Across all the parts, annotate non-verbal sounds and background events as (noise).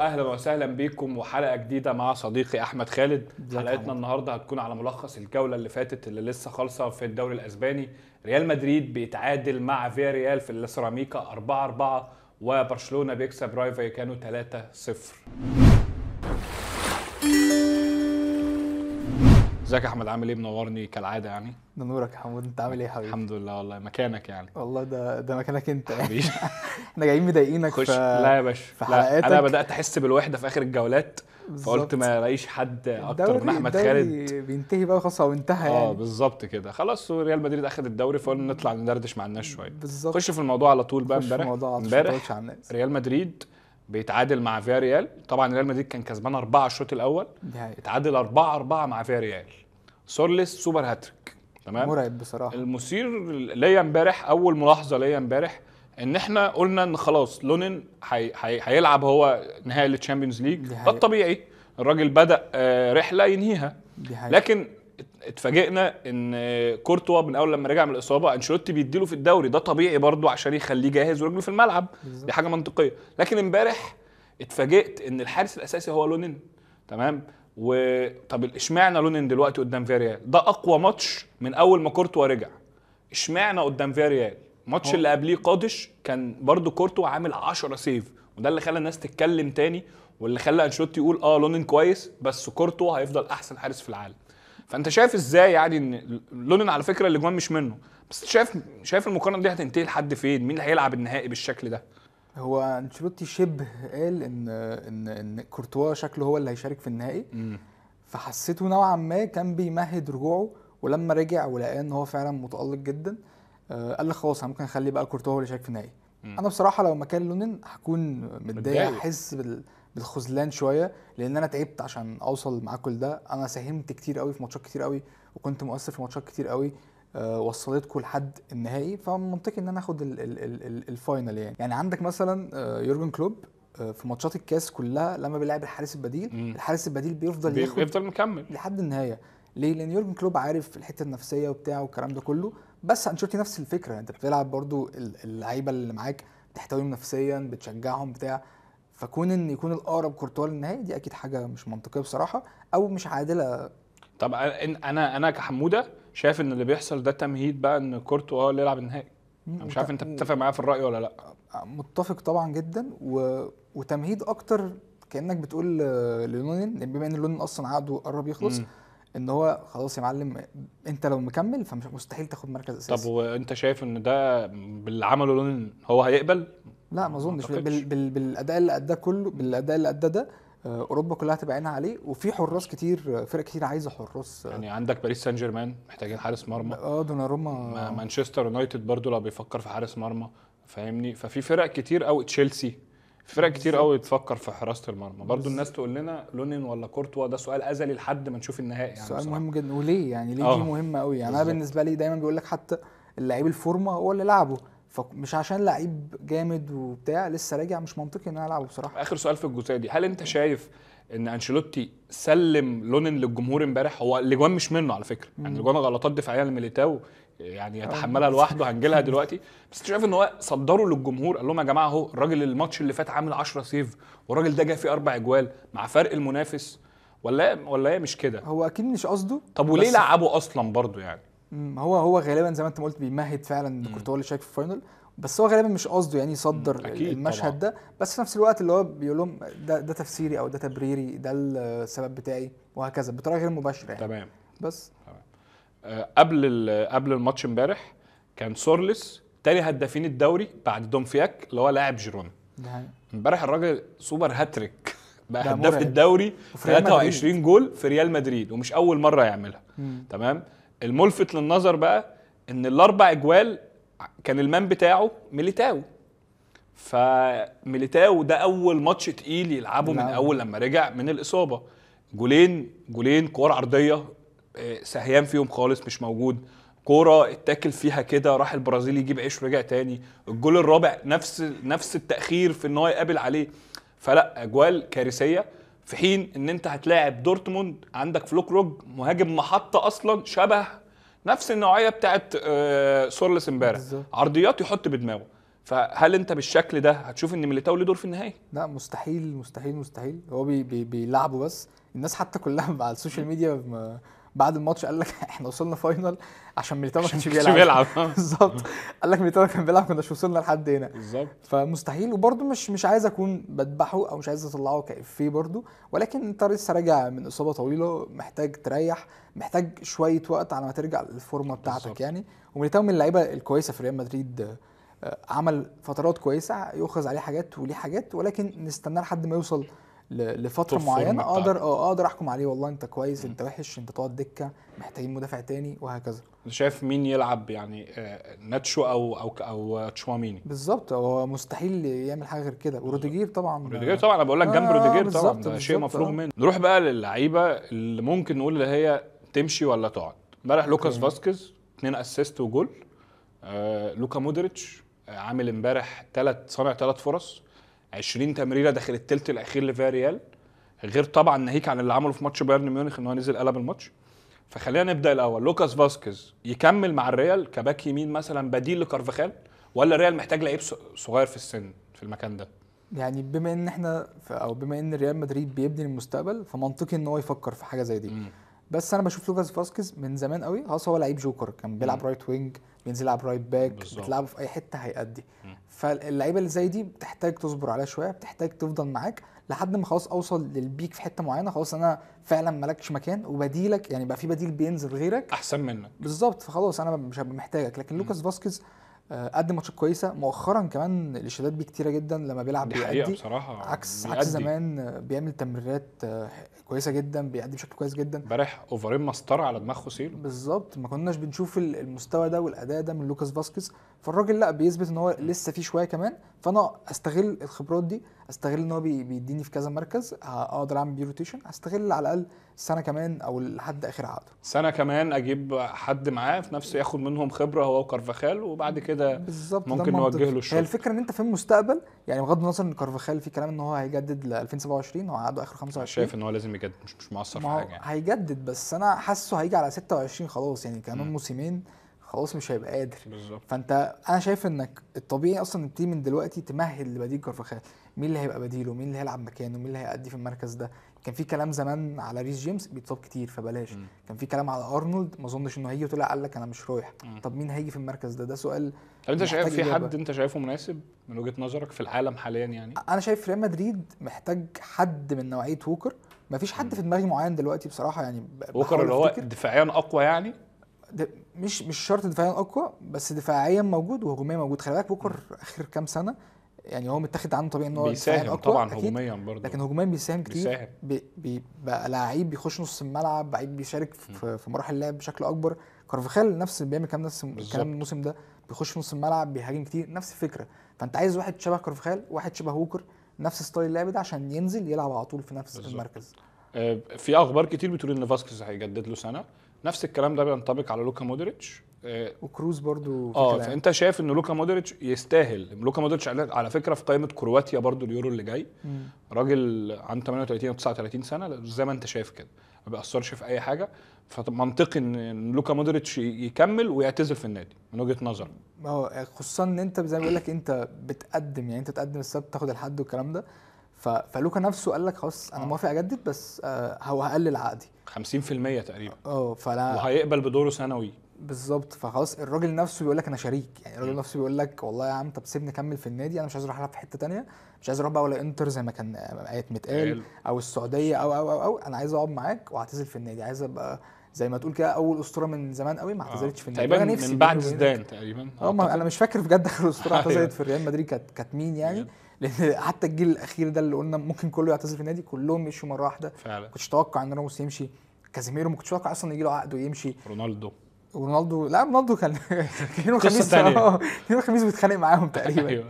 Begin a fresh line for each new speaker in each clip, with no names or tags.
واهلا وسهلا بيكم وحلقه جديده مع صديقي احمد خالد حلقتنا النهارده هتكون على ملخص الجوله اللي فاتت اللي لسه خالصه في الدوري الاسباني ريال مدريد بيتعادل مع فيا ريال في السيراميكا 4 4 وبرشلونه بيكسب رايفا كانوا 3 0 ازيك يا
احمد عامل ايه منورني كالعاده يعني منورك يا حمود انت عامل ايه يا حبيبي الحمد لله والله مكانك يعني والله ده ده مكانك انت (laughs) يعني (laughs) احنا جايين مضايقينك خش ف... لا يا باشا في انا بدات احس
بالوحده في اخر الجولات فقلت ما الاقيش حد اكتر من احمد خالد
بينتهي بقى خلاص هو انتهى آه، يعني اه بالظبط كده
خلاص ريال مدريد اخد الدوري فقلنا نطلع ندردش مع الناس شويه بالظبط خش في الموضوع على طول بقى امبارح امبارح ريال مدريد بيتعادل مع فياريال طبعا ريال مدريد كان كسبان أربعة الشوط الاول اتعادل أربعة أربعة مع فياريال سورليس سوبر هاتريك تمام مرعب بصراحه المثير ليا امبارح اول ملاحظه ليا امبارح ان احنا قلنا ان خلاص لونين هيلعب حي... حي... هو نهائي التشامبيونز ليج ده الطبيعي الراجل بدا آه، رحله ينهيها لكن اتفاجئنا ان كورتوا من اول لما رجع من الاصابه انشيلوتي بيديله في الدوري ده طبيعي برضه عشان يخليه جاهز ورجله في الملعب بالزبط. دي حاجه منطقيه لكن امبارح اتفاجئت ان الحارس الاساسي هو لونين تمام وطب اشمعنى لونين دلوقتي قدام فياريال ده اقوى ماتش من اول ما كورتوا رجع اشمعنى قدام فياريال الماتش اللي قبليه قادش كان برضو كورتوا عامل 10 سيف وده اللي خلى الناس تتكلم تاني واللي خلى انشوتي يقول اه لونين كويس بس كورتوا هيفضل احسن حارس في العالم فانت شايف ازاي يعني ان لونين على فكره الاجوان مش منه بس شايف شايف المقارنه دي هتنتهي لحد فين مين اللي هيلعب النهائي بالشكل ده
هو انشيلوتي شبه قال ان ان ان كورتوا شكله هو اللي هيشارك في النهائي مم. فحسيته نوعا ما كان بيمهد رجوعه ولما رجع ولقاه ان هو فعلا متالق جدا آه، قال لي خلاص انا ممكن اخلي بقى كورتوا هو اللي يشارك في النهائي انا بصراحه لو مكان لونين هكون متضايق احس بالخذلان شويه لان انا تعبت عشان اوصل معاه كل ده انا ساهمت كتير قوي في ماتشات كتير قوي وكنت مؤثر في ماتشات كتير قوي آه، وصلتكم لحد النهائي فمنطقي ان انا اخد الفاينل يعني يعني عندك مثلا آه، يورجن كلوب آه، في ماتشات الكاس كلها لما بيلعب الحارس البديل الحارس البديل بيفضل ياخد بيفضل مكمل لحد النهايه ليه لان يورجن كلوب عارف الحته النفسيه وبتاع والكلام ده كله بس انشوتي نفس الفكره انت بتلعب برضو اللعيبه اللي معاك بتحتويهم نفسيا بتشجعهم بتاع فكون ان يكون الاقرب كورتوا للنهائي دي اكيد حاجه مش منطقيه بصراحه او مش عادله
طب انا انا كحموده شايف ان اللي بيحصل ده تمهيد بقى ان كورتو اه اللي يلعب النهائي
انا مش عارف انت بتتفق
معايا في الراي ولا لا
متفق طبعا جدا و... وتمهيد اكتر كانك بتقول لونين بما ان لونين اصلا عقده قرب يخلص مم. ان هو خلاص يا معلم انت لو مكمل فمش مستحيل تاخد مركز اساسي
طب وانت شايف ان ده باللي عمله لونين هو هيقبل
لا ما اظنش بال... بال... بالاداء اللي اداه كله بالاداء اللي اداه ده آه، اوروبا كلها هتبقى عينها عليه وفي حراس كتير آه، فرق كتير عايزه حراس آه. يعني عندك
باريس سان جيرمان محتاجين حارس مرمى اه دوناروما مانشستر يونايتد برضو لو بيفكر في حارس مرمى فاهمني ففي فرق كتير قوي تشيلسي فرق كتير قوي بتفكر في حراسه المرمى برضو الناس تقول لنا لونين ولا كورتوا ده سؤال ازلي لحد ما نشوف النهائي يعني سؤال مهم
جدا وليه يعني ليه دي مهمه قوي يعني بالزبط. انا بالنسبه لي دايما بيقول لك حتى اللعيب الفورمه هو اللي لعبه فمش عشان لعيب جامد وبتاع لسه راجع مش منطقي ان انا العبه بصراحه
اخر سؤال في الجزئيه دي هل انت شايف ان انشيلوتي سلم لونن للجمهور امبارح هو الاجوان مش منه على فكره يعني الاجوان غلطات دفاعيه لميليتاو يعني آه. يتحملها لوحده هنجيلها دلوقتي بس شايف ان هو صدره للجمهور قال لهم يا جماعه اهو الراجل الماتش اللي فات عامل 10 سيف والراجل ده جاي فيه اربع اجوال مع فرق المنافس ولا إيه؟ ولا هي إيه؟ مش كده هو اكيد مش قصده طب وليه لعبه اصلا
برضه يعني ما هو هو غالبا زي ما انت قلت بيمهد فعلا كورتوا اللي شايك في الفاينل بس هو غالبا مش قصده يعني يصدر المشهد طبعا. ده بس في نفس الوقت اللي هو بيقول لهم ده, ده تفسيري او ده تبريري ده السبب بتاعي وهكذا بطريقه غير مباشره يعني. تمام بس تمام
أه قبل قبل الماتش امبارح كان سورلس تاني هدافين الدوري بعد دومفياك اللي هو لاعب جيرونا امبارح الراجل سوبر هاتريك (laughs) بقى هداف الدوري 23 جول في ريال مدريد ومش اول مره يعملها مم. تمام الملفت للنظر بقى ان الاربع اجوال كان المان بتاعه ميليتاو فميليتاو ده اول ماتش تقيل يلعبه من نعم. اول لما رجع من الاصابه جولين جولين كور عرضيه آه، سهيان فيهم خالص مش موجود كوره اتاكل فيها كده راح البرازيل يجيب عيش ورجع تاني الجول الرابع نفس نفس التاخير في ان هو يقابل عليه فلا اجوال كارثيه في حين ان انت هتلاعب دورتموند عندك فلوك روج مهاجم محطه اصلا شبه نفس النوعيه بتاعت آه، سورلس امبارح عرضيات يحط بدماغه فهل انت بالشكل ده هتشوف ان ميليتاو ليه دور في النهائي؟
لا مستحيل مستحيل مستحيل هو بي بي بس الناس حتى كلها (laughs) على السوشيال ميديا بعد الماتش قال لك (laughs) احنا وصلنا فاينل عشان ميليتاو ما كانش بيلعب (laughs) بالظبط قال لك ميليتاو كان بيلعب كناش وصلنا لحد هنا بالظبط فمستحيل وبرده مش مش عايز اكون بذبحه او مش عايز اطلعه كافيه برده ولكن انت لسه راجع من اصابه طويله محتاج تريح محتاج شويه وقت على ما ترجع للفورمه بتاعتك بالزبط. يعني وميتاو من اللعيبه الكويسه في ريال مدريد آه، عمل فترات كويسه يؤخذ عليه حاجات وليه حاجات ولكن نستناه لحد ما يوصل لفتره معينه اقدر اه اقدر احكم عليه والله انت كويس انت وحش انت تقعد دكه محتاجين مدافع تاني وهكذا
شايف مين يلعب يعني آه، ناتشو او او او
تشواميني بالظبط هو مستحيل يعمل حاجه غير كده وروديجير طبعا روديجير طبعا انا بقول لك جنب آه روديجير طبعا ده شيء مفروغ آه. منه نروح
بقى للعيبه اللي ممكن نقول اللي هي تمشي ولا تقعد امبارح لوكاس فاسكيز اثنين اسيست وجول آه لوكا مودريتش آه، عامل امبارح ثلاث صانع ثلاث فرص 20 تمريره داخل الثلث الاخير لفاريال غير طبعا ناهيك عن اللي عمله في ماتش بايرن ميونخ ان هو نزل قلب الماتش فخلينا نبدا الاول لوكاس فاسكيز يكمل مع الريال كباك يمين مثلا بديل لكارفاخال ولا الريال محتاج لعيب صغير في السن في المكان ده
يعني بما ان احنا او بما ان ريال مدريد بيبني المستقبل فمنطقي ان هو يفكر في حاجه زي دي م. بس انا بشوف لوكاس فاسكيز من زمان قوي خلاص هو لعيب جوكر كان بيلعب رايت وينج بينزل يلعب رايت باك بتلعبه في اي حته هيأدي فاللعيبه اللي زي دي بتحتاج تصبر عليها شويه بتحتاج تفضل معاك لحد ما خلاص اوصل للبيك في حته معينه خلاص انا فعلا مالكش مكان وبديلك يعني بقى في بديل بينزل غيرك احسن منك بالظبط فخلاص انا مش هبقى محتاجك لكن لوكاس فاسكيز آه، قدم ماتشات كويسه مؤخرا كمان الاشادات بيه كتيره جدا لما بيلعب بيأدي
بصراحه عكس بيأدي. عكس زمان
بيعمل تمريرات آه، كويسه جدا بيعدي بشكل كويس جدا امبارح اوفرين مسطره على دماغ خوسيلو بالظبط ما كناش بنشوف المستوى ده والاداء ده من لوكاس فاسكيز فالراجل لا بيثبت ان هو لسه في شويه كمان فانا استغل الخبرات دي استغل ان هو بيديني في كذا مركز اقدر اعمل بيه روتيشن استغل على الاقل سنه كمان او لحد اخر عقده
سنه كمان اجيب حد معاه في نفسه ياخد منهم خبره هو وكارفاخال وبعد كده بالظبط ممكن نوجه له الشغل هي
الفكره ان انت في المستقبل يعني بغض النظر ان كارفاخال في كلام ان هو هيجدد ل 2027 هو عقده اخر 25 شايف ان
هو لازم يجدد مش
مش مقصر في حاجه يعني. هيجدد بس انا حاسه هيجي على 26 خلاص يعني كمان موسمين خلاص مش هيبقى قادر بالظبط فانت انا شايف انك الطبيعي اصلا نبتدي من دلوقتي تمهد لبديل كارفاخال مين اللي هيبقى بديله مين اللي هيلعب مكانه مين اللي هيأدي في المركز ده كان في كلام زمان على ريس جيمس بيتصاب كتير فبلاش م. كان في كلام على ارنولد ما اظنش انه هيجي وطلع قال لك انا مش رايح طب مين هيجي في المركز ده ده سؤال طب انت شايف في حد
انت شايفه مناسب من وجهه نظرك في العالم حاليا يعني
انا شايف ريال مدريد محتاج حد من نوعيه ووكر ما فيش حد في دماغي معين دلوقتي بصراحه يعني ووكر اللي هو
دفاعيا اقوى
يعني مش مش شرط دفاعيا اقوى بس دفاعيا موجود وهجوميا موجود خلي بالك بوكر اخر كام سنه يعني هو متاخد عنه طبيعي ان هو بيساهم أقوى طبعا هجوميا برضه لكن هجوميا بيساهم كتير بيساهم بي بقى لعيب بيخش نص الملعب لعيب بيشارك في, في مراحل اللعب بشكل اكبر كارفخال نفس اللي بيعمل كام نفس الكلام الموسم ده بيخش نص الملعب بيهاجم كتير نفس الفكره فانت عايز واحد شبه كارفخال واحد شبه هوكر نفس ستايل اللعب ده عشان ينزل يلعب على طول في نفس بالزبط. المركز
آه، في اخبار كتير بتقول ان فاسكيز هيجدد له سنه نفس الكلام ده بينطبق على لوكا مودريتش
آه، وكروز برضو اه فانت
شايف ان لوكا مودريتش يستاهل لوكا مودريتش على فكره في قائمه كرواتيا برضو اليورو اللي جاي راجل عنده 38 او 39 سنه زي ما انت شايف كده ما بيأثرش في اي حاجه فمنطقي ان لوكا مودريتش يكمل ويعتزل في النادي من وجهه نظر
ما هو خصوصا ان انت زي ما بقول لك انت بتقدم يعني انت تقدم السبت تاخد الحد والكلام ده فلوكا نفسه قال لك خلاص انا آه. موافق اجدد بس آه، هو هقلل عقدي
50% تقريبا
اه فلا وهيقبل بدوره سنوي بالظبط فخلاص الراجل نفسه بيقول لك انا شريك يعني الراجل نفسه بيقول لك والله يا عم طب سيبني اكمل في النادي انا مش عايز اروح العب في حته تانية مش عايز اروح بقى ولا انتر زي ما كان قالت آه، آية متقال او السعوديه او او او, أو. انا عايز اقعد معاك واعتزل في النادي عايز ابقى زي ما تقول كده اول اسطوره من زمان قوي ما آه. اعتزلتش في النادي تقريبا نفسي من بعد زيدان تقريبا اه انا مش فاكر بجد اخر اسطوره (laughs) اعتزلت أيوه. في ريال مدريد كانت كانت مين يعني لان حتى الجيل الاخير ده اللي قلنا ممكن كله يعتزل في النادي كلهم مشوا مره واحده فعلا كنتش اتوقع ان راموس يمشي كازيميرو ما كنتش اتوقع اصلا يجي له عقد ويمشي رونالدو ورونالدو لا رونالدو كان يوم الخميس يوم الخميس بيتخانق معاهم (laughs) تقريبا أيوة.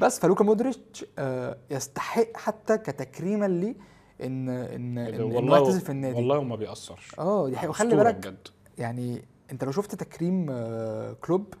بس فلوكا مودريتش آه، يستحق حتى كتكريما ليه ان ان إيه ان يعتزل في النادي والله وما بيأثرش اه دي حقيقة وخلي بالك يعني انت لو شفت تكريم آه، كلوب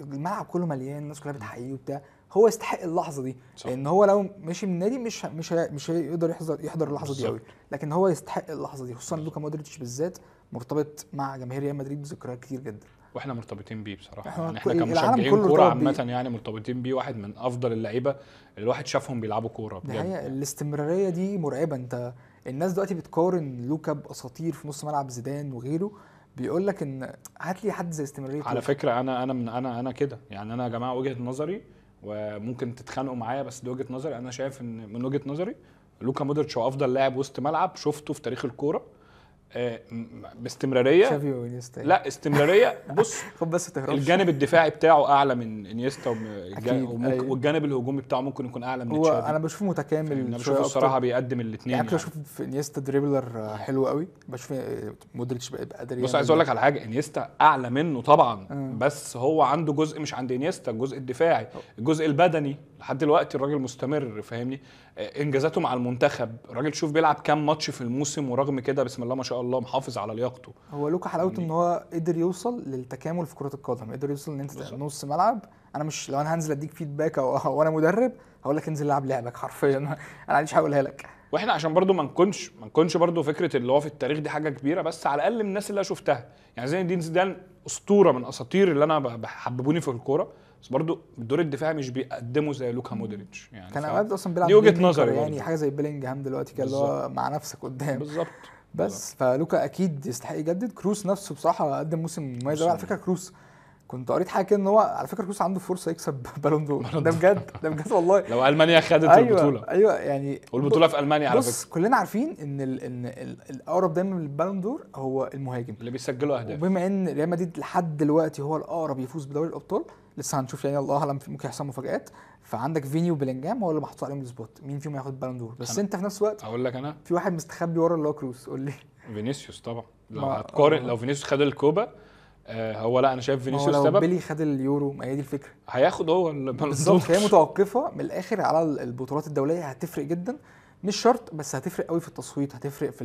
الملعب كله مليان الناس كلها بتحييه وبتاع هو يستحق اللحظه دي صح. لان هو لو مشي من النادي مش مش مش هيقدر يحضر يحضر اللحظه دي قوي لكن هو يستحق اللحظه دي خصوصا لوكا مودريتش بالذات مرتبط مع جماهير ريال مدريد بذكريات كتير جدا
واحنا مرتبطين بيه
بصراحه احنا يعني احنا كمشجعين كوره عامه يعني
مرتبطين بيه واحد من افضل اللعيبه اللي الواحد شافهم بيلعبوا كوره بجد
الاستمراريه دي مرعبه انت الناس دلوقتي بتقارن لوكا باساطير في نص ملعب زيدان وغيره بيقول لك ان هات لي حد زي استمراريه على
فكره انا انا من انا انا كده يعني انا يا جماعه وجهه نظري وممكن تتخانقوا معايا بس دي وجهه نظري انا شايف ان من وجهه نظري لوكا مودريتش هو افضل لاعب وسط ملعب شفته في تاريخ الكوره آه، باستمراريه تشافي
وانيستا يعني. لا استمراريه بص (laughs) خد بس تهربش الجانب
الدفاعي بتاعه اعلى من انيستا
أيوه.
والجانب الهجومي بتاعه ممكن يكون اعلى من هو تشافي انا
بشوفه متكامل يعني انا بشوفه الصراحه بيقدم الاثنين يعني, يعني بشوف في انيستا دريبلر حلو قوي بشوف مودريتش بقى قادر بص عايز اقول لك على حاجه
انيستا اعلى منه طبعا م. آه. بس هو عنده جزء مش عند انيستا الجزء الدفاعي الجزء البدني لحد دلوقتي الراجل مستمر فاهمني آه، انجازاته مع المنتخب الراجل شوف بيلعب كام ماتش في الموسم ورغم كده بسم الله ما شاء الله الله محافظ على لياقته
هو لوكا حلاوته يعني ان هو قدر يوصل للتكامل في كره القدم قدر يوصل ان انت نص ملعب انا مش لو انا هنزل اديك فيدباك او, (laughs) انا مدرب هقول لك انزل العب لعبك حرفيا (laughs) انا عنديش حاجه لك
واحنا عشان برضو ما نكونش ما نكونش برضو فكره اللي هو في التاريخ دي حاجه كبيره بس على الاقل من الناس اللي انا شفتها يعني زين الدين زيدان اسطوره من اساطير اللي انا بحببوني في الكوره بس برضو الدور الدفاعي مش بيقدمه زي لوكا مودريتش يعني كان اوقات اصلا بيلعب دي وجهه نظري يعني،, يعني
حاجه زي بيلينجهام دلوقتي كان اللي هو مع نفسك قدام بالظبط بس فلوكا اكيد يستحق يجدد كروس نفسه بصراحه قدم موسم مميز على فكره كروس كنت قريت حاجه كده ان هو على فكره كروس عنده فرصه يكسب بالون (laughs) دور ده بجد ده بجد والله لو المانيا خدت أيوة البطوله ايوه يعني والبطوله في المانيا على فكره بص كلنا عارفين ان ان الاقرب دايما للبالون دور هو المهاجم اللي بيسجلوا اهداف وبما ان ريال مدريد لحد دلوقتي هو الاقرب يفوز بدوري الابطال لسه هنشوف يعني الله اعلم ممكن يحصل مفاجات فعندك فيني وبلينجهام هو اللي محطوط عليهم السبوت مين فيهم ياخد بالون دور بس انت في نفس الوقت اقول لك انا في واحد مستخبي ورا اللي هو كروس قول لي
فينيسيوس طبعا لو هتقارن آه. لو فينيسيوس خد الكوبا آه، هو لا انا شايف فينيسيوس سبب بيلي
خد اليورو ما هي دي الفكره
هياخد هو بالظبط هي
متوقفه من الاخر على البطولات الدوليه هتفرق جدا مش شرط بس هتفرق قوي في التصويت هتفرق في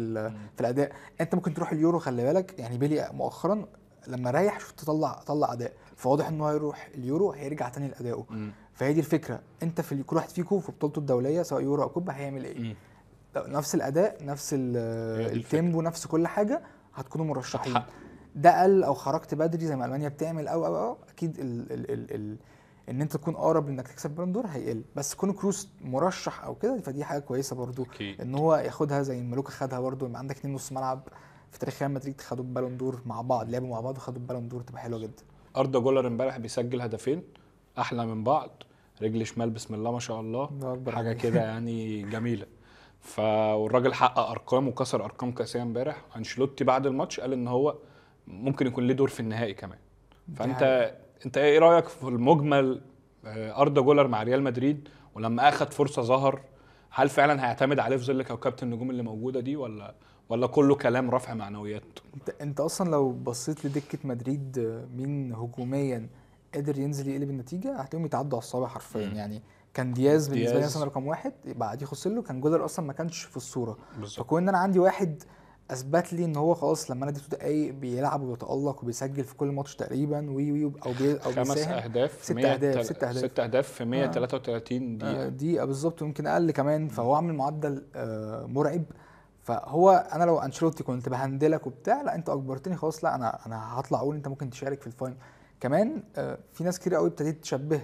في الاداء انت ممكن تروح اليورو خلي بالك يعني بيلي مؤخرا لما ريح شفت طلع طلع اداء فواضح ان هو هيروح اليورو هيرجع تاني لادائه فهي دي الفكره انت في كل واحد فيكم في بطولته الدوليه سواء يورو او كوبا هيعمل ايه نفس الاداء نفس التيمبو نفس كل حاجه هتكونوا مرشحين ده قل او خرجت بدري زي ما المانيا بتعمل او او او اكيد الـ الـ الـ الـ ان انت تكون اقرب لانك تكسب بالون دور هيقل بس كون كروس مرشح او كده فدي حاجه كويسه برضو أكيد. ان هو ياخدها زي ملوك خدها برضو يبقى عندك اثنين نص ملعب في تاريخ ريال مدريد خدوا بالون دور مع بعض لعبوا مع بعض وخدوا بالون دور تبقى حلوه جدا
اردا جولر امبارح بيسجل هدفين احلى من بعض رجل شمال بسم الله ما شاء الله حاجه كده يعني جميله فالراجل حقق ارقام وكسر ارقام قياسيه امبارح انشيلوتي بعد الماتش قال ان هو ممكن يكون ليه دور في النهائي كمان فانت انت ايه رايك في المجمل آه، اردا جولر مع ريال مدريد ولما اخذ فرصه ظهر هل فعلا هيعتمد عليه في ظل كوكبه النجوم اللي موجوده دي ولا ولا كله كلام رفع معنويات
انت انت اصلا لو بصيت لدكه مدريد آه، مين هجوميا قادر ينزل يقلب النتيجه هتلاقيهم يتعدوا على الصابع حرفيا يعني كان دياز بالنسبه لي مثلا رقم واحد بعديه خوسيلو كان جولر اصلا ما كانش في الصوره بالظبط فكون ان انا عندي واحد اثبت لي ان هو خلاص لما انا اديته دقايق بيلعب وبيتالق وبيسجل في كل ماتش تقريبا وي وي او بي او خمس اهداف ست اهداف ست اهداف ست اهداف في
133 آه. آه، دقيقه آه
دقيقه بالظبط ويمكن اقل كمان فهو عامل معدل آه مرعب فهو انا لو انشيلوتي كنت بهندلك وبتاع لا انت اكبرتني خلاص لا انا انا هطلع اقول انت ممكن تشارك في الفاينل كمان آه في ناس كتير قوي ابتدت تشبه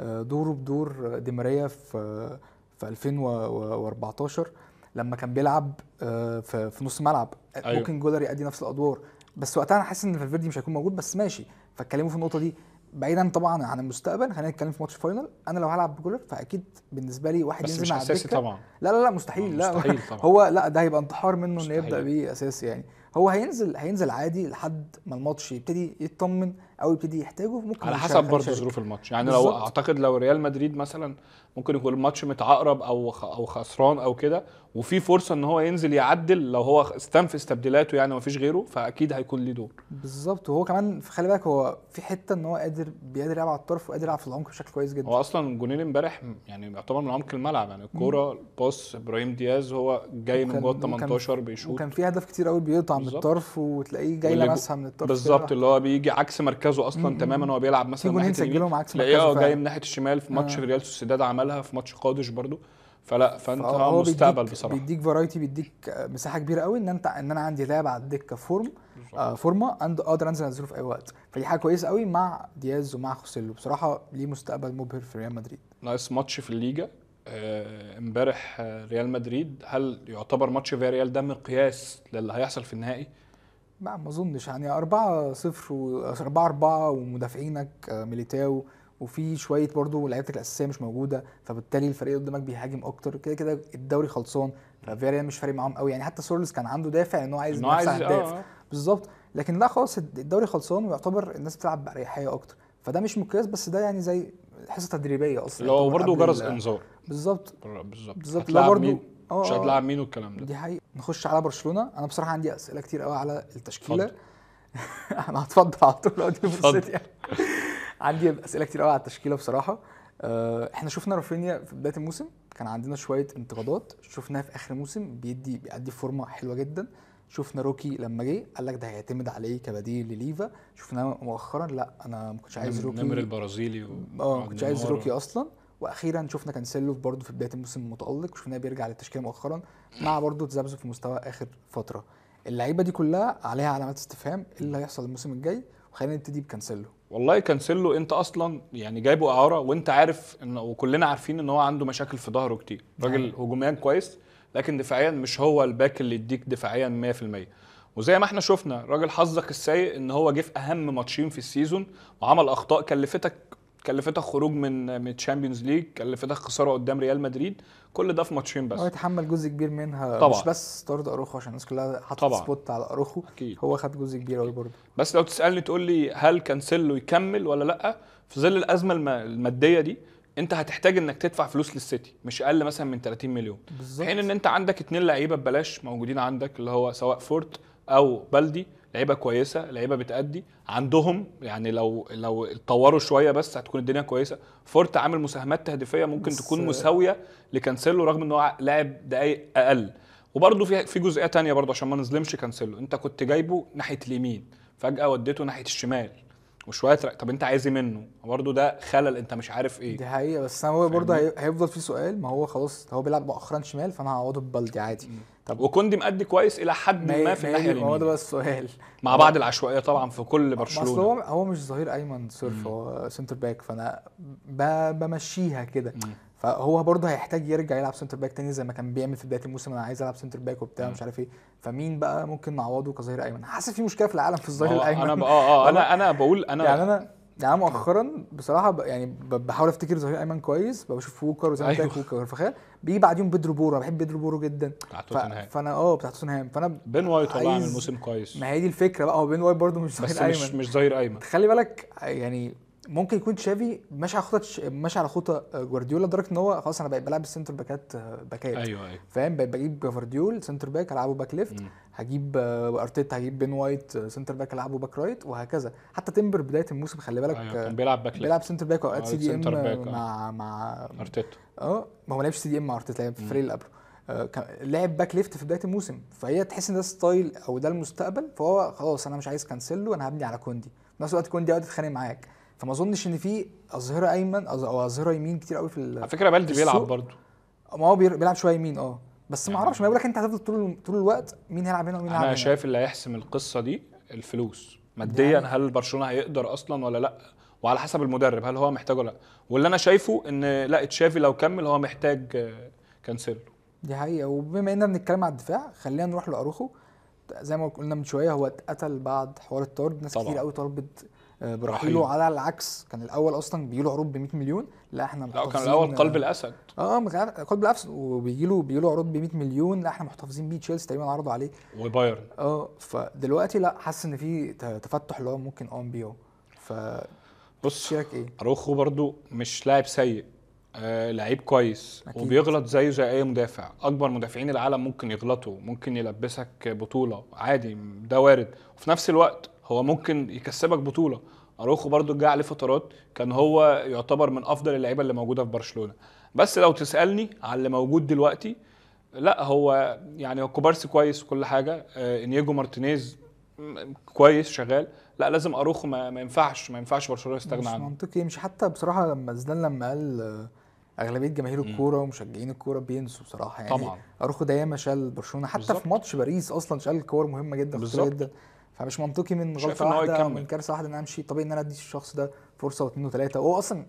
آه دوره بدور ديماريا في آه في 2014 لما كان بيلعب آه، في نص ملعب أيوه. ممكن جولر يأدي نفس الادوار بس وقتها انا حاسس ان فالفيردي مش هيكون موجود بس ماشي فاتكلموا في النقطه دي بعيدا طبعا عن المستقبل خلينا نتكلم في ماتش فاينل انا لو هلعب بجولر فاكيد بالنسبه لي واحد ينزل مش اساسي طبعا لا لا لا مستحيل آه، لا مستحيل طبعا. هو لا ده هيبقى انتحار منه انه يبدا بيه اساسي يعني هو هينزل هينزل عادي لحد ما الماتش يبتدي يطمن او يبتدي يحتاجه ممكن على حسب برضه ظروف
الماتش يعني لو اعتقد لو ريال مدريد مثلا ممكن يكون الماتش متعقرب او او خسران او كده وفي فرصه ان هو ينزل يعدل لو هو استنفذ تبديلاته يعني ما فيش غيره فاكيد هيكون ليه دور
بالظبط وهو كمان خلي بالك هو في حته ان هو قادر بيقدر يلعب على الطرف وقادر يلعب في العمق بشكل كويس جدا هو
اصلا الجونين امبارح يعني يعتبر من عمق الملعب يعني الكوره باص ابراهيم دياز هو
جاي من جوه ال 18 بيشوط وكان في هدف كتير قوي بيقطع من الطرف وتلاقيه جاي لمسها من الطرف بالظبط اللي
هو بيجي عكس مركز مركزه اصلا مم. تماما هو بيلعب مثلا في جونين سجلهم عكس مركزه جاي من ناحيه الشمال في ماتش آه. ريال سوسيداد عملها في ماتش قادش برضو فلا فانت آه مستقبل بصراحه
بيديك فرايتي بيديك مساحه كبيره قوي ان انت ان انا عندي لاعب على الدكه فورم آه فورمه اند اقدر انزل انزله في اي وقت فدي حاجه كويسه قوي مع دياز ومع خوسيلو بصراحه ليه مستقبل مبهر في ريال مدريد
ناقص ماتش في الليجا آه، امبارح آه ريال مدريد هل يعتبر ماتش فياريال ده مقياس للي هيحصل في النهائي
ما ما اظنش يعني 4 0 و 4 4 ومدافعينك آه، ميليتاو وفي شويه برضه لعيبتك الاساسيه مش موجوده فبالتالي الفريق قدامك بيهاجم اكتر كده كده الدوري خلصان ففياريال مش فارق معاهم قوي يعني حتى سورلس كان عنده دافع ان هو عايز نفس على الهداف آه. بالظبط لكن لا خلاص الدوري خلصان ويعتبر الناس بتلعب باريحيه اكتر فده مش مقياس بس ده يعني زي حصه تدريبيه اصلا لو برضه جرس انذار بالظبط
بالظبط بالظبط لو برضه آه، مش هتلاعب مين والكلام ده دي
حقيقه نخش على برشلونه انا بصراحه عندي اسئله كتير قوي على التشكيله (laughs) انا هتفضل على طول لو السيتي يعني. عندي اسئله كتير قوي على التشكيله بصراحه آه، احنا شفنا رافينيا في بدايه الموسم كان عندنا شويه انتقادات شفناها في اخر موسم بيدي بيأدي فورمه حلوه جدا شفنا روكي لما جه قال لك ده هيعتمد عليه كبديل لليفا شفناه مؤخرا لا انا ما كنتش عايز روكي نمر
البرازيلي اه ما كنتش عايز روكي
اصلا واخيرا شفنا كانسيلو برضه في بدايه الموسم متالق شفناه إيه بيرجع للتشكيله مؤخرا مع برضه تذبذب في مستوى اخر فتره اللعيبه دي كلها عليها علامات استفهام ايه اللي هيحصل الموسم الجاي وخلينا نبتدي بكانسيلو
والله كانسيلو انت اصلا يعني جايبه اعاره وانت عارف ان وكلنا عارفين ان هو عنده مشاكل في ظهره كتير راجل هجوميا كويس لكن دفاعيا مش هو الباك اللي يديك دفاعيا 100% وزي ما احنا شفنا راجل حظك السيء ان هو جه في اهم ماتشين في السيزون وعمل اخطاء كلفتك كلفتك خروج من من تشامبيونز ليج كلفتك خساره قدام ريال مدريد كل ده في ماتشين بس هو
يتحمل جزء كبير منها طبعا. مش بس طرد اروخو عشان الناس كلها حاطه سبوت على اروخو أكيد. هو خد جزء كبير قوي برضه
بس لو تسالني تقول لي هل كانسيلو يكمل ولا لا في ظل الازمه الماديه دي انت هتحتاج انك تدفع فلوس للسيتي مش اقل مثلا من 30 مليون بالظبط حين ان انت عندك اتنين لعيبه ببلاش موجودين عندك اللي هو سواء فورت او بلدي لعيبه كويسه لعيبه بتأدي عندهم يعني لو لو اتطوروا شويه بس هتكون الدنيا كويسه فورت عامل مساهمات تهديفيه ممكن تكون مساويه لكانسيلو رغم ان هو لاعب دقايق اقل وبرده في في جزئيه تانية برده عشان ما نظلمش كانسيلو انت كنت جايبه ناحيه اليمين فجاه وديته ناحيه الشمال وشويه طب انت عايز ايه منه برده ده خلل انت مش عارف ايه دي
حقيقه بس هو برده هيفضل في سؤال ما هو خلاص هو بيلعب مؤخرا شمال فانا هقعده ببلدي عادي م.
طب وكوندي مأدي كويس الى حد ما, ما في الناحيه اليمين هو ده بقى السؤال مع بعض العشوائيه طبعا في كل برشلونه اصل هو
هو مش ظهير ايمن صرف هو سنتر باك فانا بمشيها كده فهو برضه هيحتاج يرجع يلعب سنتر باك تاني زي ما كان بيعمل في بدايه الموسم انا عايز العب سنتر باك وبتاع مش عارف ايه فمين بقى ممكن نعوضه كظهير ايمن حاسس في مشكله في العالم في الظهير آه، الايمن انا اه اه انا (laughs) انا بقول انا يعني انا يعني مؤخرا بصراحه يعني بحاول افتكر ظهير ايمن كويس بشوف ووكر وزي ما قلت أيوه. ووكر فخير بيجي بعديهم بيدرو بورو بحب بيدرو بورو جدا بتاع فانا اه بتاع توتنهام فانا بين وايت هو عامل موسم كويس ما هي دي الفكره بقى هو بين وايت برده مش ظهير ايمن مش مش ظهير ايمن خلي بالك يعني ممكن يكون تشافي ماشي على خطه ماشي على خطه جوارديولا لدرجه ان هو خلاص انا بقيت بلعب السنتر باكات آه، باكات ايوه ايوه فاهم بقيت بجيب جافارديول سنتر باك العبه باك ليفت هجيب آه، ارتيتا هجيب بين وايت سنتر آه، باك العبه باك رايت وهكذا حتى تمبر بدايه الموسم خلي بالك أيوة. كان بيلعب باك ليفت بيلعب سنتر باك اوقات سي دي ام مع مع ارتيتا اه ما هو ما لعبش سي دي ام مع ارتيتا لعب في الفريق اللي قبله لعب باك ليفت في بدايه الموسم فهي تحس ان ده ستايل او ده المستقبل فهو خلاص انا مش عايز كانسيلو انا هبني على كوندي في نفس الوقت كوندي قاعد يتخانق معاك فما اظنش ان في اظهره ايمن او اظهره يمين كتير قوي في على فكره بلدي بيلعب برضه ما هو بيلعب شويه يمين اه بس ما يعني اعرفش ما بقول لك انت هتفضل طول طول الوقت مين هيلعب هنا ومين هيلعب هنا انا شايف
اللي هيحسم القصه دي الفلوس ماديا يعني هل برشلونه هيقدر اصلا ولا لا وعلى حسب المدرب هل هو محتاجه ولا لا واللي انا شايفه ان لا تشافي لو كمل هو محتاج آه، كانسيلو
دي حقيقه وبما اننا بنتكلم على الدفاع خلينا نروح لاروخو زي ما قلنا من شويه هو اتقتل بعد حوار الطرد ناس طبعا. كتير قوي طلبت برحيله آه، على العكس كان الاول اصلا بيجي له عروض ب 100 مليون لا احنا محتفظين لا كان الاول قلب الاسد اه قلب الاسد وبيجي له بيجي له عروض ب 100 مليون لا احنا محتفظين بيه تشيلسي تقريبا عرضوا عليه وبايرن اه فدلوقتي لا حاسس ان في تفتح اللي هو ممكن اه بيو
ف بص ايه اروخو برده مش لاعب سيء آه لعيب كويس أكيد. وبيغلط زيه زي اي مدافع اكبر مدافعين العالم ممكن يغلطوا ممكن يلبسك بطوله عادي ده وارد وفي نفس الوقت هو ممكن يكسبك بطوله اروخو برضو جه عليه فترات كان هو يعتبر من افضل اللعيبه اللي موجوده في برشلونه بس لو تسالني على اللي موجود دلوقتي لا هو يعني هو كوبارسي كويس وكل حاجه آه، انيجو مارتينيز كويس شغال لا لازم اروخو ما, ما ينفعش ما ينفعش برشلونه يستغنى عنه مش
منطقي مش حتى بصراحه لما زدان لما قال آه، اغلبيه جماهير الكوره ومشجعين الكوره بينسوا بصراحه يعني طبعا اروخو ده ياما شال برشلونه حتى بالزبط. في ماتش باريس اصلا شال كور مهمه جدا بالظبط جدا فمش منطقي من غلطه واحده من كارثه واحده ان انا امشي طبيعي ان انا ادي الشخص ده فرصه واثنين وثلاثه وهو اصلا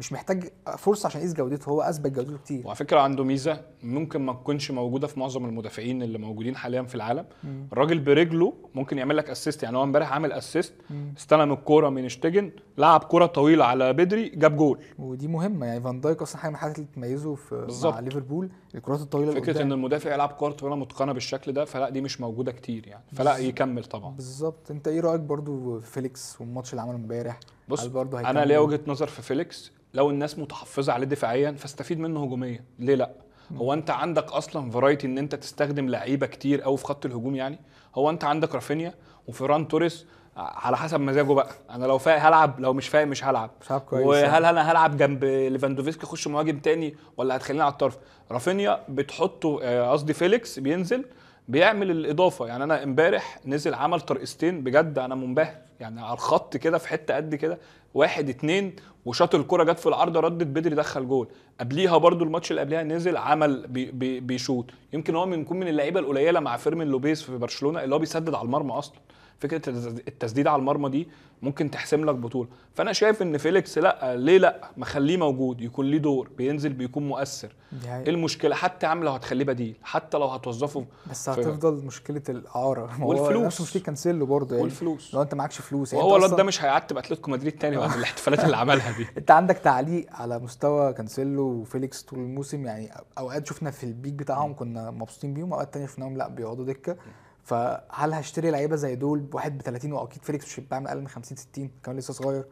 مش محتاج فرصه عشان يقيس جودته هو اثبت جودته كتير وعلى فكره عنده ميزه ممكن ما تكونش موجوده في معظم
المدافعين اللي موجودين حاليا في العالم مم. الراجل برجله ممكن يعمل لك اسيست يعني هو امبارح عامل اسيست استلم الكوره من شتيجن لعب كوره طويله على بدري جاب جول
ودي مهمه يعني فان دايك اصلا حاجه من الحاجات اللي تميزه في مع ليفربول الكرات الطويله فكره ان
المدافع يلعب كره طويله متقنه بالشكل ده فلا دي مش موجوده كتير يعني فلا يكمل طبعا
بالظبط انت ايه رايك برضو في فيليكس والماتش اللي عمله امبارح بص انا ليا وجهه
نظر في فيليكس لو الناس متحفظه عليه دفاعيا فاستفيد منه هجوميا ليه لا هو انت عندك اصلا فرايتي ان انت تستخدم لعيبه كتير قوي في خط الهجوم يعني هو انت عندك رافينيا وفيران توريس على حسب مزاجه بقى انا لو فاهم هلعب لو مش فاهم مش هلعب كويس وهل انا هلعب جنب ليفاندوفسكي اخش مهاجم تاني ولا هتخليني على الطرف رافينيا بتحطه آه، قصدي فيليكس بينزل بيعمل الاضافه يعني انا امبارح نزل عمل ترقيستين بجد انا منبهر يعني على الخط كده في حته قد كده واحد اتنين وشاط الكره جت في العارضه ردت بدري دخل جول قبليها برضو الماتش اللي قبليها نزل عمل بي بي بيشوط يمكن هو من يكون من اللعيبه القليله مع فيرمين لوبيز في برشلونه اللي هو بيسدد على المرمى اصلا فكره التسديد على المرمى دي ممكن تحسم لك بطوله فانا شايف ان فيليكس لا ليه لا مخليه موجود يكون ليه دور بينزل بيكون مؤثر ايه المشكله حتى عم لو هتخليه بديل حتى لو هتوظفه
بس هتفضل في... مشكله الاعاره والفلوس نفس مشكله كانسيلو برضه يعني والفلوس لو انت معكش فلوس يعني وهو الواد ده مش
هيعتب اتلتيكو مدريد تاني بعد الاحتفالات اللي عملها دي (laughs)
انت عندك تعليق على مستوى كانسيلو وفيليكس طول الموسم يعني اوقات شفنا في البيك بتاعهم كنا مبسوطين بيهم اوقات تانية شفناهم لا بيقعدوا دكه فهل هشتري لعيبه زي دول بواحد ب 30 واكيد فيليكس مش هيتباع من اقل من 50 60 كمان لسه صغير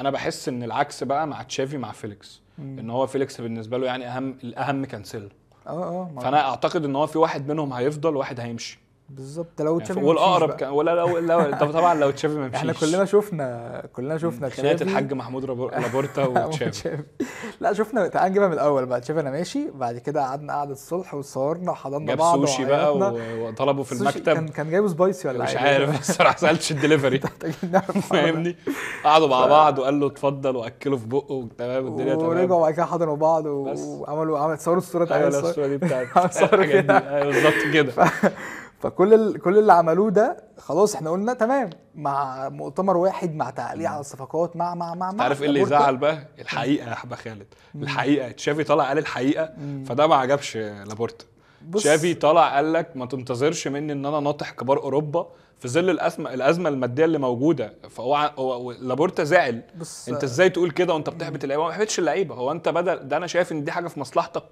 انا بحس ان العكس بقى مع تشافي مع فيليكس مم. ان هو فيليكس بالنسبه له يعني اهم الاهم كانسيلو
اه اه فانا
اعتقد ان هو في واحد منهم هيفضل وواحد هيمشي
بالظبط ده لو يعني تشافي يعني والاقرب كان ولا لو, لو طب طبعا لو تشافي ما (laughs) مشيش احنا كلنا شفنا كلنا شفنا تشافي الحاج محمود لابورتا (laughs) وتشافي لا شفنا تعال نجيبها من الاول بقى تشافي انا ماشي بعد كده قعدنا قعده الصلح وصورنا وحضننا بعض جاب سوشي بقى وطلبه في المكتب كان كان جايبه سبايسي ولا مش عارف الصراحه سالتش (laughs) الدليفري
نعم. فاهمني قعدوا مع بعض وقال له اتفضل واكله في بقه تمام الدنيا تمام ورجعوا
بعد كده حضنوا بعض وعملوا عملوا صوروا الصوره ايوه الصوره دي بتاعت الصوره دي أيوة،
بالظبط كده
فكل ال... كل اللي عملوه ده خلاص احنا قلنا تمام مع مؤتمر واحد مع تعليق على الصفقات مع مع مع مع عارف ايه اللي يزعل
بقى الحقيقه يا حبا خالد الحقيقه تشافي طلع قال الحقيقه فده ما عجبش لابورتا تشافي طلع قال لك ما تنتظرش مني ان انا ناطح كبار اوروبا في ظل الازمه الازمه الماديه اللي موجوده فهو هو لابورتا زعل انت ازاي تقول كده وانت بتحبط اللعيبه ما بتحبطش اللعيبه هو انت بدل ده انا شايف ان دي حاجه في مصلحتك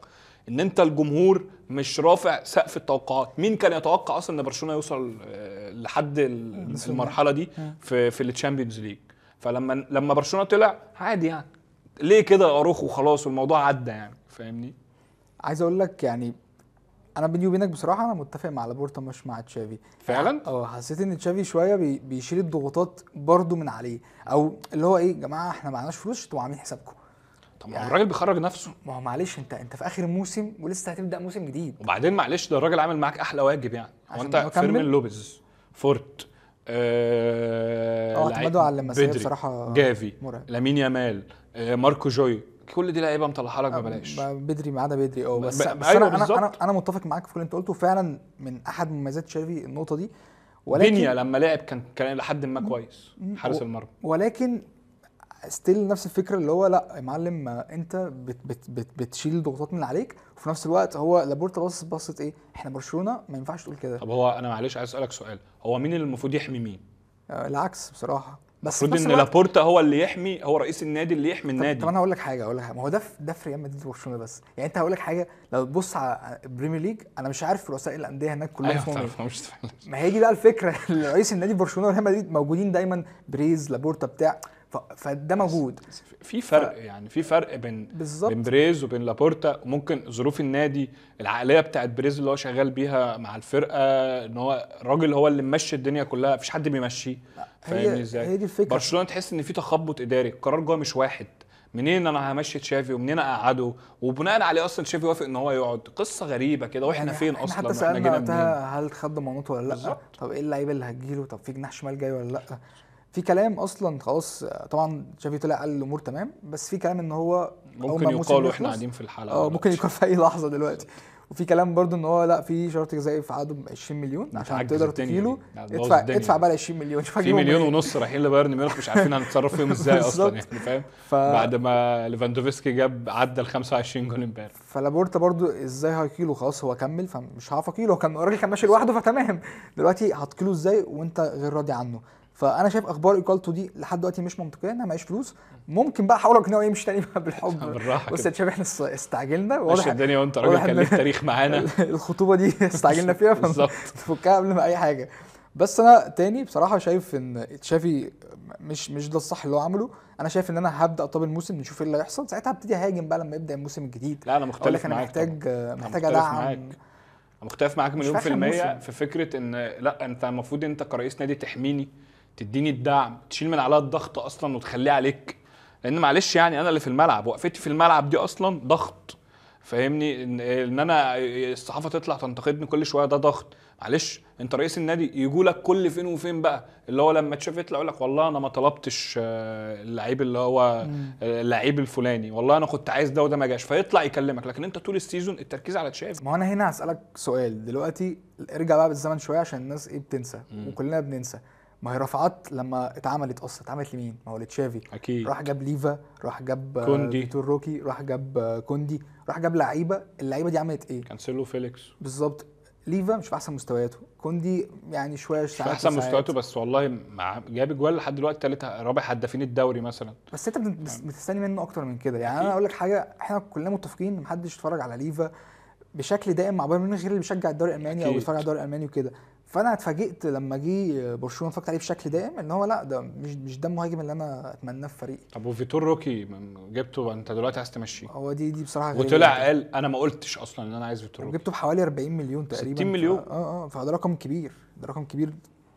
ان انت الجمهور مش رافع سقف التوقعات مين كان يتوقع اصلا ان برشلونه يوصل آه، لحد المرحله دي في في التشامبيونز ليج فلما لما برشلونه طلع عادي يعني ليه كده اروخ وخلاص والموضوع عدى يعني
فاهمني عايز اقول لك يعني انا بيني وبينك بصراحه انا متفق مع لابورتا مش مع تشافي فعلا اه حسيت ان تشافي شويه بيشيل الضغوطات برده من عليه او اللي هو ايه يا جماعه احنا معناش فلوس انتوا عاملين حسابكم طب يعني الراجل بيخرج نفسه ما هو معلش انت انت في اخر موسم ولسه هتبدا موسم جديد
وبعدين معلش ده الراجل عامل معاك احلى واجب يعني هو انت فيرمين لوبيز فورت اه, اه، اعتمدوا على اللمسيه بصراحه جافي مرعب لامين يامال آه ماركو جوي كل دي لعيبه مطلعها
لك آه، ببلاش بدري ما عدا بدري اه بس, بس أيوة، انا انا انا متفق معاك في كل اللي انت قلته فعلا من احد مميزات تشافي النقطه دي ولكن بنيا
لما لعب كان كان لحد ما كويس حارس المرمى
ولكن ستيل نفس الفكره اللي هو لا يا معلم انت بت بت بت بتشيل ضغوطات من عليك وفي نفس الوقت هو لابورتا بص بصت ايه احنا برشلونه ما ينفعش تقول كده
طب هو انا معلش عايز اسالك سؤال هو مين اللي المفروض يحمي مين آه، العكس
بصراحه بس المفروض ان لابورتا
هو اللي يحمي هو رئيس النادي اللي يحمي النادي طب انا
هقول لك حاجه هقول لك ما هو ده ده في ريال مدريد وبرشلونه بس يعني انت هقول لك حاجه لو تبص على البريمير ليج انا مش عارف رؤساء الانديه هناك كلهم أيوة إيه. مش ما هي دي بقى الفكره (laughs) رئيس النادي برشلونه وريال مدريد موجودين دايما بريز لابورتا بتاع فده موجود
في فرق ف... يعني في فرق بين بالزبط. بين بريز وبين لابورتا ممكن ظروف النادي العقليه بتاعت بريز اللي هو شغال بيها مع الفرقه ان هو الراجل هو اللي ممشي الدنيا كلها مفيش حد بيمشيه فاهمني ازاي هي دي الفكره برشلونه تحس ان في تخبط اداري القرار جوه مش واحد منين انا همشي تشافي ومنين اقعده وبناء عليه اصلا تشافي وافق ان هو يقعد قصه غريبه كده واحنا يعني فين اصلا احنا جينا وقتها
هل خد مامته ولا لا بالزبط. طب ايه اللعيبه اللي هتجيله طب في جناح شمال جاي ولا لا في كلام اصلا خلاص طبعا شافي طلع قال الامور تمام بس في كلام ان هو ممكن يقال واحنا قاعدين في الحلقه اه ممكن يقال في اي لحظه دلوقتي وفي كلام برضو ان هو لا في شرط جزائي في عقده ب 20 مليون عشان تقدر تجيله يعني. ادفع الدنيا. ادفع يعني. بقى 20 مليون شوف في مليون
ونص رايحين لبايرن ميونخ مش عارفين هنتصرف فيهم (laughs) ازاي اصلا يعني فاهم ف... بعد ما ليفاندوفسكي جاب عدى ال 25 جول امبارح
فلابورتا برضو ازاي هيكيله خلاص هو كمل فمش هعرف اقيله هو كان الراجل كان ماشي لوحده فتمام دلوقتي هتكيله ازاي وانت غير راضي عنه فانا شايف اخبار ايكالتو دي لحد دلوقتي مش منطقيه انها معيش فلوس ممكن بقى احاول اقنعه يمشي تاني بالحب (laughs) بالراحه بص يا شباب احنا استعجلنا واضح الدنيا وانت راجل كان ليك تاريخ معانا (laughs) الخطوبه دي استعجلنا فيها بالظبط (laughs) فكها قبل ما اي حاجه بس انا تاني بصراحه شايف ان تشافي مش مش ده الصح اللي هو عمله انا شايف ان انا هبدا طب الموسم نشوف ايه اللي هيحصل ساعتها هبتدي هاجم بقى لما يبدا الموسم الجديد لا انا مختلف انا محتاج محتاج ادعم
مختلف معاك مليون في المية في فكرة ان لا انت المفروض انت كرئيس نادي تحميني تديني الدعم تشيل من عليا الضغط اصلا وتخليه عليك لان معلش يعني انا اللي في الملعب وقفتي في الملعب دي اصلا ضغط فاهمني ان انا الصحافه تطلع تنتقدني كل شويه ده ضغط معلش انت رئيس النادي يجوا لك كل فين وفين بقى اللي هو لما تشاف يطلع يقول لك والله انا ما طلبتش آه، اللعيب اللي هو آه، اللعيب الفلاني والله انا كنت عايز ده وده ما جاش فيطلع يكلمك لكن انت طول السيزون التركيز على تشافي
ما انا هنا هسالك سؤال دلوقتي ارجع بقى بالزمن شويه عشان الناس ايه بتنسى مم. وكلنا بننسى ما هي رفعات لما اتعملت اصلا اتعملت لمين؟ ما هو لتشافي اكيد راح جاب ليفا راح جاب آه، كوندي فيتور روكي راح جاب آه، كوندي راح جاب لعيبه اللعيبه دي عملت ايه؟ كانسيلو فيليكس بالظبط ليفا مش في احسن مستوياته كوندي يعني شويه مش في احسن مستوياته
بس والله مع جاب جوال لحد دلوقتي ثالث رابع هدافين الدوري مثلا
بس انت نعم. بتستني منه اكتر من كده يعني أكيد. انا اقول لك حاجه احنا كلنا متفقين محدش اتفرج على ليفا بشكل دائم مع بايرن ميونخ غير اللي بيشجع الدوري الالماني او بيتفرج على الدوري الالماني وكده فانا اتفاجئت لما جه برشلونه اتفرجت عليه بشكل دائم ان هو لا ده مش مش ده المهاجم اللي انا اتمناه في فريقي
طب وفيتور روكي جبته انت دلوقتي عايز
تمشيه هو دي دي بصراحه غريبة وطلع
قال انا ما قلتش اصلا ان انا عايز فيتور روكي جبته
بحوالي 40 مليون تقريبا 60 مليون اه اه فده رقم كبير ده رقم كبير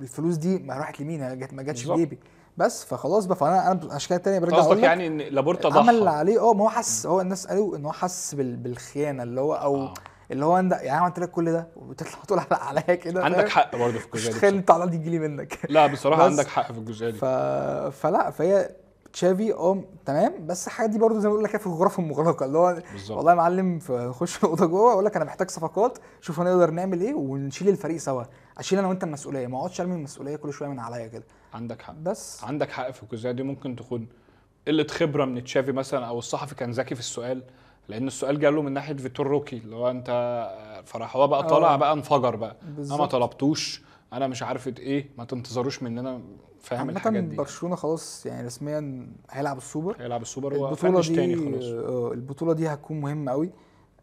الفلوس دي ما راحت لمين ما جاتش بيبي بس فخلاص بقى فانا انا عشان كده تاني برجع قصدك يعني ان
لابورتا ضحى عمل
عليه اه ما هو حس هو الناس قالوا ان هو حس بالخيانه اللي هو او آه. اللي هو انت يعني انا عملت لك كل ده وتطلع تقول عليا كده عندك حق برضه في الجزئيه دي تخيل التعليقات دي لي منك لا بصراحه بس... عندك حق في الجزئيه دي ف... فلا فهي تشافي اه تمام بس الحاجات دي برضه زي ما بقول لك في الغرف المغلقه اللي هو والله يا معلم خش الاوضه جوه اقول لك انا محتاج صفقات شوف هنقدر نعمل ايه ونشيل الفريق سوا اشيل انا وانت المسؤوليه ما اقعدش ارمي المسؤوليه كل شويه من عليا كده عندك حق بس عندك
حق في الجزئيه دي
ممكن تكون
قله خبره من تشافي مثلا او الصحفي كان ذكي في السؤال لان السؤال جاله من ناحيه فيتور روكي اللي هو انت فراح هو بقى طالع آه. بقى انفجر بقى بالزبط. انا ما طلبتوش انا مش عارفه إيه،, ايه ما تنتظروش مننا فاهم الحاجات دي
برشلونه خلاص يعني رسميا هيلعب السوبر هيلعب السوبر البطوله دي تاني خلاص. آه، البطوله دي هتكون مهمه قوي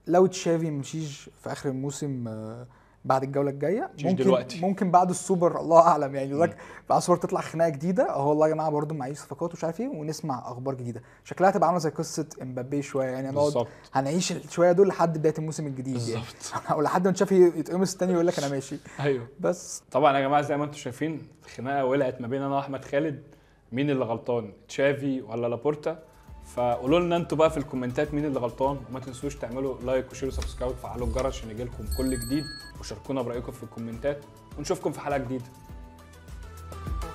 لو تشافي مشيش في اخر الموسم آه بعد الجوله الجايه ممكن دلوقتي. ممكن بعد السوبر الله اعلم يعني لك بعد السوبر تطلع خناقه جديده اهو والله يا جماعه برده معيش صفقات ومش عارف ايه ونسمع اخبار جديده شكلها هتبقى عامله زي قصه امبابي شويه يعني هنقعد هنعيش شويه دول لحد بدايه الموسم الجديد يعني. بالظبط يعني. (laughs) او لحد ما نشوف يتقمص الثاني ويقول لك انا ماشي
ايوه بس طبعا يا جماعه زي ما انتم شايفين الخناقه ولعت ما بين انا واحمد خالد مين اللي غلطان تشافي ولا لابورتا فقولوا لنا انتوا بقى في الكومنتات مين اللي غلطان وما تنسوش تعملوا لايك وشير وسبسكرايب وفعلوا الجرس عشان يجيلكم كل جديد وشاركونا برايكم في الكومنتات ونشوفكم في حلقه جديده